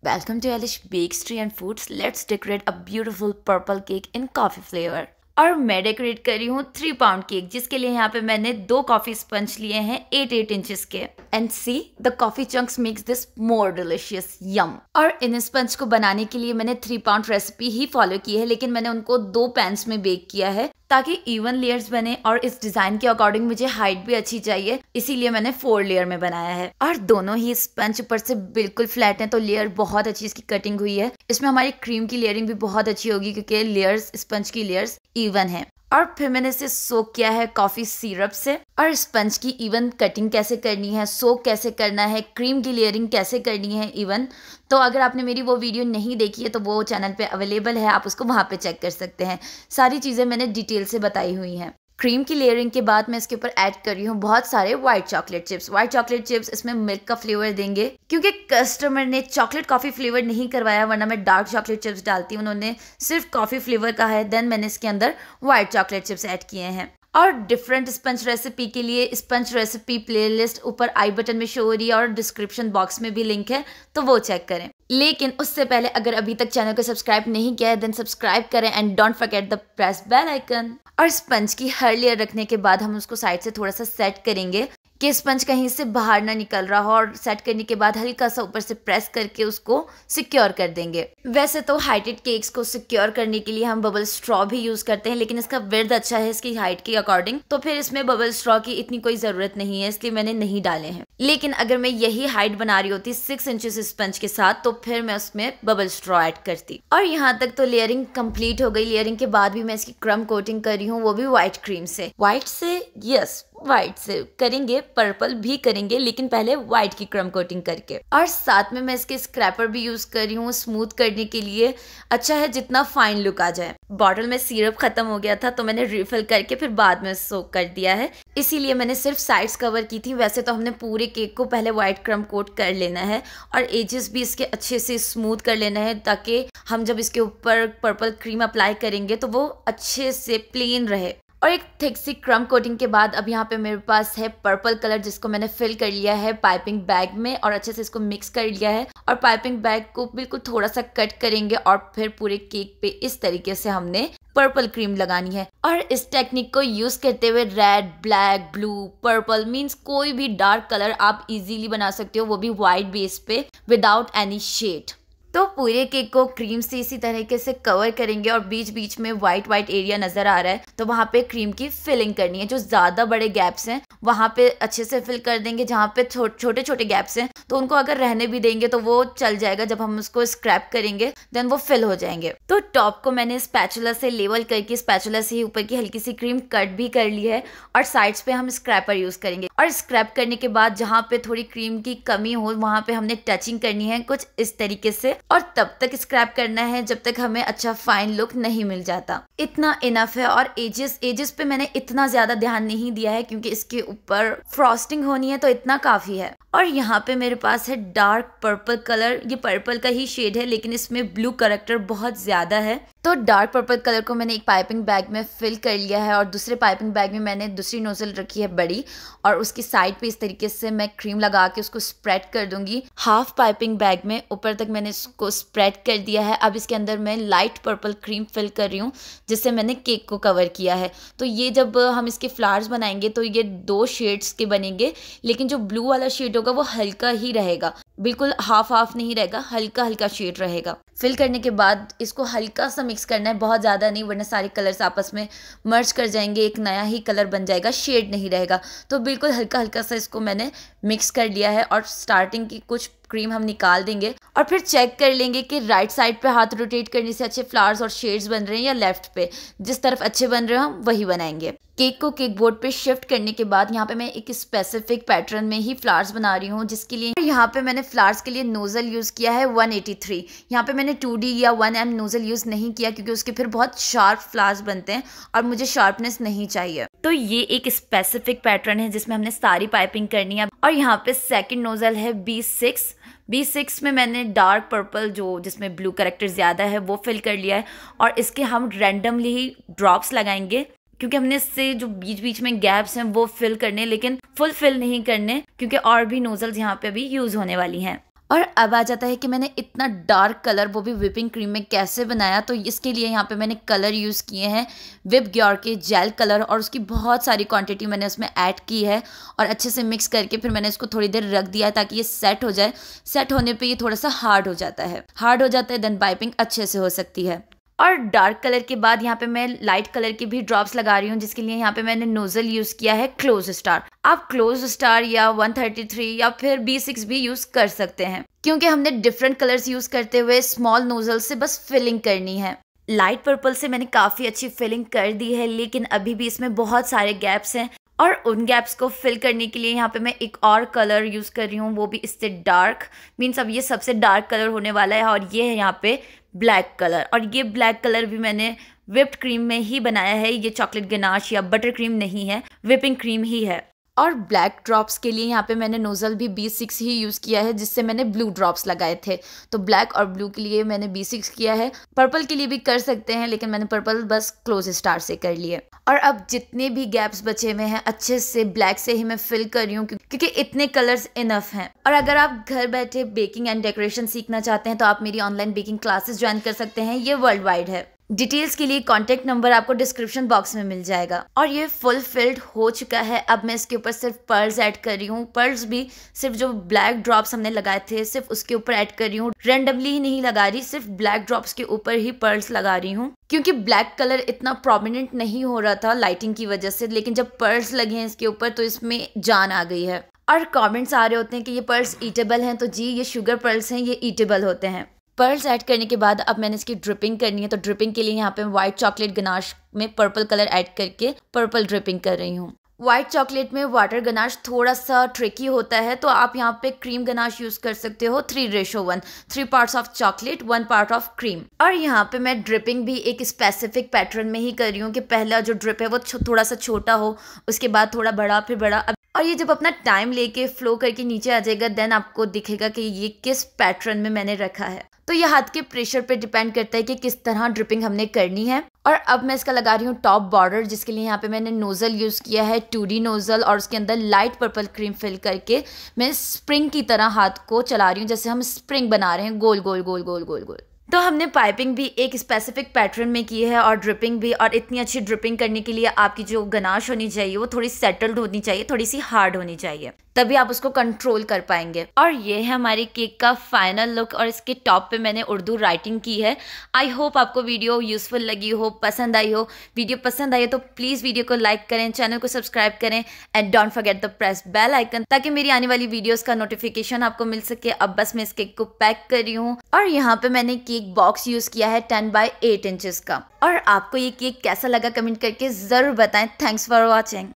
Welcome to Elish Bakery and Foods. Let's decorate a beautiful purple cake in coffee flavor. और मैं decorate कर रही हूँ three pound cake जिसके लिए यहाँ पे मैंने दो कॉफी स्पंज लिए हैं एट एट इंच के and see the coffee chunks makes this more delicious yum और इन स्पंज को बनाने के लिए मैंने थ्री पाउंड रेसिपी ही फॉलो की है लेकिन मैंने उनको दो पैंस में बेक किया है ताकि इवन लेयर्स बने और इस डिजाइन के अकॉर्डिंग मुझे हाइट भी अच्छी चाहिए इसीलिए मैंने फोर लेयर में बनाया है और दोनों ही स्पंज ऊपर से बिल्कुल फ्लैट है तो लेयर बहुत अच्छी इसकी कटिंग हुई है इसमें हमारी क्रीम की लेयरिंग भी बहुत अच्छी होगी क्योंकि लेयर्स स्पंज की लेयर्स इवन है और फिर मैंने इसे सोक किया है कॉफ़ी सिरप से और स्पंज की इवन कटिंग कैसे करनी है सोक कैसे करना है क्रीम की लेयरिंग कैसे करनी है इवन तो अगर आपने मेरी वो वीडियो नहीं देखी है तो वो चैनल पे अवेलेबल है आप उसको वहाँ पे चेक कर सकते हैं सारी चीज़ें मैंने डिटेल से बताई हुई हैं क्रीम की लेयरिंग के बाद मैं इसके ऊपर ऐड कर रही हूँ बहुत सारे white chocolate chips white chocolate chips इसमें मिल्क का फ्लेवर देंगे क्योंकि कस्टमर ने चॉकलेट कॉफ़ी फ्लेवर नहीं करवाया वरना मैं डार्क चॉकलेट चिप्स डालती हूँ उन्होंने सिर्फ कॉफ़ी फ्लेवर का है देन मैंने इसके अंदर व्हाइट चॉकलेट चिप्स ऐड किए हैं और डिफरेंट स्पंच रेसिपी के लिए स्पंच रेसिपी प्लेलिस्ट ऊपर आई बटन में शो हो रही है और डिस्क्रिप्शन बॉक्स में भी लिंक है तो वो चेक करें लेकिन उससे पहले अगर अभी तक चैनल को सब्सक्राइब नहीं किया है देन सब्सक्राइब करें and don't forget the press bell icon और स्पंज की हर लेयर रखने के बाद हम उसको साइड से थोड़ा सा सेट करेंगे कि स्पंज कहीं से बाहर ना निकल रहा हो और सेट करने के बाद हल्का सा ऊपर से प्रेस करके उसको सिक्योर कर देंगे वैसे तो हाइटेड केक्स को सिक्योर करने के लिए हम बबल स्ट्रॉ भी यूज करते हैं लेकिन इसका वर्द अच्छा है इसकी हाइट के अकॉर्डिंग तो फिर इसमें बबल स्ट्रॉ की इतनी कोई जरूरत नहीं है इसलिए मैंने नहीं डाले हैं लेकिन अगर मैं यही हाइट बना रही होती सिक्स इंचेस स्पंज के साथ तो फिर मैं उसमें बबल स्ट्रॉ ऐड करती और यहाँ तक तो लेयरिंग कम्प्लीट हो गई लेयरिंग के बाद भी मैं इसकी क्रम कोटिंग कर रही हूँ वो भी व्हाइट क्रीम से व्हाइट से यस वाइट से करेंगे पर्पल भी करेंगे लेकिन पहले व्हाइट की क्रम कोटिंग करके और साथ में मैं इसके स्क्रैपर भी यूज कर रही हूँ स्मूथ करने के लिए अच्छा है जितना फाइन लुक आ जाए बॉटल में सीरप खत्म हो गया था तो मैंने रिफिल करके फिर बाद में सोक कर दिया है इसीलिए मैंने सिर्फ साइड्स कवर की थी वैसे तो हमने पूरे केक को पहले व्हाइट क्रम कोट कर लेना है और एजेस भी इसके अच्छे से स्मूथ कर लेना है ताकि हम जब इसके ऊपर पर्पल क्रीम अप्लाई करेंगे तो वो अच्छे से प्लेन रहे और एक थिक सी क्रम कोटिंग के बाद अब यहाँ पे मेरे पास है पर्पल कलर जिसको मैंने फिल कर लिया है पाइपिंग बैग में और अच्छे से इसको मिक्स कर लिया है और पाइपिंग बैग को बिल्कुल थोड़ा सा कट करेंगे और फिर पूरे केक पे इस तरीके से हमने पर्पल क्रीम लगानी है और इस टेक्निक को यूज करते हुए red black blue purple means कोई भी डार्क कलर आप इजीली बना सकते हो वो भी व्हाइट बेस पे विदाउट एनी शेड तो पूरे केक को क्रीम से इसी तरीके से कवर करेंगे और बीच बीच में वाइट वाइट एरिया नज़र आ रहा है तो वहाँ पे क्रीम की फिलिंग करनी है जो ज़्यादा बड़े गैप्स हैं वहाँ पे अच्छे से फिल कर देंगे जहाँ पे छो, छोटे छोटे गैप्स हैं तो उनको अगर रहने भी देंगे तो वो चल जाएगा जब हम उसको स्क्रैप करेंगे देन वो फिल हो जाएंगे तो टॉप को मैंने स्पैचुला से लेवल करके स्पैचुला से ही ऊपर की हल्की सी क्रीम कट भी कर ली है और साइड्स पे हम स्क्रैपर यूज़ करेंगे और स्क्रब करने के बाद जहाँ पे थोड़ी क्रीम की कमी हो वहाँ पे हमने टचिंग करनी है कुछ इस तरीके से और तब तक स्क्रैप करना है जब तक हमें अच्छा फाइन लुक नहीं मिल जाता इतना इनफ है और एजेस एजेस पे मैंने इतना ज्यादा ध्यान नहीं दिया है क्योंकि इसके ऊपर फ्रॉस्टिंग होनी है तो इतना काफी है और यहाँ पे मेरे पास है डार्क पर्पल कलर ये पर्पल का ही शेड है लेकिन इसमें ब्लू करेक्टर बहुत ज्यादा है तो डार्क पर्पल कलर को मैंने एक पाइपिंग बैग में फिल कर लिया है और दूसरे पाइपिंग बैग में मैंने दूसरी नोज़ल रखी है बड़ी और उसकी साइड पे इस तरीके से मैं क्रीम लगा के उसको स्प्रेड कर दूंगी हाफ पाइपिंग बैग में ऊपर तक मैंने इसको स्प्रेड कर दिया है अब इसके अंदर मैं लाइट पर्पल क्रीम फिल कर रही हूँ जिससे मैंने केक को कवर किया है तो ये जब हम इसके फ्लावर्स बनाएंगे तो ये दो शेड्स के बनेंगे लेकिन जो ब्लू वाला शेड होगा वो हल्का ही रहेगा बिल्कुल हाफ हाफ नहीं रहेगा हल्का हल्का शेड रहेगा फिल करने के बाद इसको हल्का सा मिक्स करना है बहुत ज़्यादा नहीं वरना सारे कलर्स आपस में मर्ज कर जाएंगे एक नया ही कलर बन जाएगा शेड नहीं रहेगा तो बिल्कुल हल्का हल्का सा इसको मैंने मिक्स कर लिया है और स्टार्टिंग की कुछ क्रीम हम निकाल देंगे और फिर चेक कर लेंगे कि राइट साइड पे हाथ रोटेट करने से अच्छे फ्लावर्स और शेड्स बन रहे हैं या लेफ्ट पे जिस तरफ अच्छे बन रहे हो हम वही बनाएंगे केक को केक बोर्ड पे शिफ्ट करने के बाद यहाँ पे मैं एक स्पेसिफिक पैटर्न में ही फ्लावर्स बना रही हूँ जिसके लिए यहाँ पे मैंने फ्लावर्स के लिए नोज़ल यूज़ किया है 183 एटी थ्री यहाँ पर मैंने 2D या 1M नोज़ल यूज़ नहीं किया क्योंकि उसके फिर बहुत शार्प फ्लावर्स बनते हैं और मुझे शार्पनेस नहीं चाहिए तो ये एक स्पेसिफिक पैटर्न है जिसमें हमने सारी पाइपिंग करनी है और यहाँ पे सेकेंड नोज़ल है बी सिक्स बी सिक्स में मैंने डार्क पर्पल जो जिसमें ब्लू करेक्टर ज़्यादा है वो फिल कर लिया है और इसके हम रैंडमली ही ड्रॉप्स लगाएंगे क्योंकि हमने इससे जो बीच बीच में गैप्स हैं वो फिल करने लेकिन फुल फिल नहीं करने क्योंकि और भी नोजल्स यहाँ पे अभी यूज़ होने वाली हैं और अब आ जाता है कि मैंने इतना डार्क कलर वो भी विपिंग क्रीम में कैसे बनाया तो इसके लिए यहाँ पे मैंने कलर यूज़ किए हैं विप ग्योर के जेल कलर और उसकी बहुत सारी क्वांटिटी मैंने उसमें ऐड की है और अच्छे से मिक्स करके फिर मैंने इसको थोड़ी देर रख दिया ताकि ये सेट हो जाए सेट होने पर ये थोड़ा सा हार्ड हो जाता है हार्ड हो जाता है देन पाइपिंग अच्छे से हो सकती है और डार्क कलर के बाद यहाँ पे मैं लाइट कलर के भी ड्रॉप्स लगा रही हूँ जिसके लिए यहाँ पे मैंने नोजल यूज़ किया है क्लोज स्टार आप क्लोज स्टार या 133 या फिर B6 भी यूज़ कर सकते हैं क्योंकि हमने डिफरेंट कलर्स यूज़ करते हुए स्मॉल नोजल से बस फिलिंग करनी है लाइट पर्पल से मैंने काफ़ी अच्छी फिलिंग कर दी है लेकिन अभी भी इसमें बहुत सारे गैप्स हैं और उन गैप्स को फिल करने के लिए यहाँ पे मैं एक और कलर यूज़ कर रही हूँ वो भी इससे डार्क मीन्स अब ये सबसे डार्क कलर होने वाला है और ये है यहाँ पे ब्लैक कलर और ये ब्लैक कलर भी मैंने विप्ड क्रीम में ही बनाया है ये चॉकलेट गनाश या बटर क्रीम नहीं है विपिंग क्रीम ही है और ब्लैक ड्रॉप्स के लिए यहाँ पे मैंने नोज़ल भी बी सिक्स ही यूज़ किया है जिससे मैंने ब्लू ड्रॉप्स लगाए थे तो ब्लैक और ब्लू के लिए मैंने बी सिक्स किया है पर्पल के लिए भी कर सकते हैं लेकिन मैंने पर्पल बस क्लोज स्टार से कर लिए और अब जितने भी गैप्स बचे हुए हैं अच्छे से ब्लैक से ही मैं फिल कर रही हूँ क्योंकि इतने कलर्स इनफ हैं और अगर आप घर बैठे बेकिंग एंड डेकोरेशन सीखना चाहते हैं तो आप मेरी ऑनलाइन बेकिंग क्लासेस ज्वाइन कर सकते हैं ये वर्ल्ड वाइड है डिटेल्स के लिए कॉन्टेक्ट नंबर आपको डिस्क्रिप्शन बॉक्स में मिल जाएगा और ये फुलफिल्ड हो चुका है अब मैं इसके ऊपर सिर्फ पर्ल्स ऐड कर रही हूँ पर्ल्स भी सिर्फ जो ब्लैक ड्रॉप्स हमने लगाए थे सिर्फ उसके ऊपर ऐड कर रही हूँ रेंडमली ही नहीं लगा रही सिर्फ ब्लैक ड्रॉप्स के ऊपर ही पर्ल्स लगा रही हूँ क्योंकि ब्लैक कलर इतना प्रोमिनेंट नहीं हो रहा था लाइटिंग की वजह से लेकिन जब पर्ल्स लगे हैं इसके ऊपर तो इसमें जान आ गई है और कमेंट्स आ रहे होते हैं कि ये पर्ल्स ईटेबल हैं तो जी ये शुगर पर्ल्स हैं ये ईटेबल होते हैं पर्ल्स ऐड करने के बाद अब मैंने इसकी ड्रिपिंग करनी है तो ड्रिपिंग के लिए यहाँ पे व्हाइट चॉकलेट गनाश में पर्पल कलर ऐड करके पर्पल ड्रिपिंग कर रही हूँ व्हाइट चॉकलेट में वाटर गनाश थोड़ा सा ट्रिकी होता है तो आप यहाँ पे क्रीम गनाश यूज़ कर सकते हो three ratio one three parts of chocolate one part of cream और यहाँ पे मैं ड्रिपिंग भी एक स्पेसिफिक पैटर्न में ही कर रही हूँ कि पहला जो ड्रिप है वो थोड़ा सा छोटा हो उसके बाद थोड़ा बड़ा फिर बड़ा और ये जब अपना टाइम लेके फ्लो करके नीचे आ जाएगा देन आपको दिखेगा कि ये किस पैटर्न में मैंने रखा है तो ये हाथ के प्रेशर पे डिपेंड करता है कि किस तरह ड्रिपिंग हमने करनी है और अब मैं इसका लगा रही हूँ टॉप बॉर्डर जिसके लिए यहाँ पे मैंने नोज़ल यूज़ किया है टू नोज़ल और उसके अंदर लाइट पर्पल क्रीम फिल करके मैं स्प्रिंग की तरह हाथ को चला रही हूँ जैसे हम स्प्रिंग बना रहे हैं गोल गोल गोल गोल गोल गोल तो हमने पाइपिंग भी एक स्पेसिफिक पैटर्न में की है और ड्रिपिंग भी और इतनी अच्छी ड्रिपिंग करने के लिए आपकी जो गनाश होनी चाहिए वो थोड़ी सेटल्ड होनी चाहिए थोड़ी सी हार्ड होनी चाहिए तभी आप उसको कंट्रोल कर पाएंगे और ये है हमारे केक का फाइनल लुक और इसके टॉप पे मैंने उर्दू राइटिंग की है आई होप आपको वीडियो यूजफुल लगी हो पसंद आई हो वीडियो पसंद आई हो तो प्लीज़ वीडियो को लाइक करें चैनल को सब्सक्राइब करें and don't forget the press bell icon ताकि मेरी आने वाली वीडियोज़ का नोटिफिकेशन आपको मिल सके अब बस मैं इस केक को पैक कर रही हूँ और यहाँ पर मैंने केक एक बॉक्स यूज़ किया है टेन बाय एट इंचज़ का और आपको ये केक कैसा लगा कमेंट करके ज़रूर बताएं थैंक्स फॉर वॉचिंग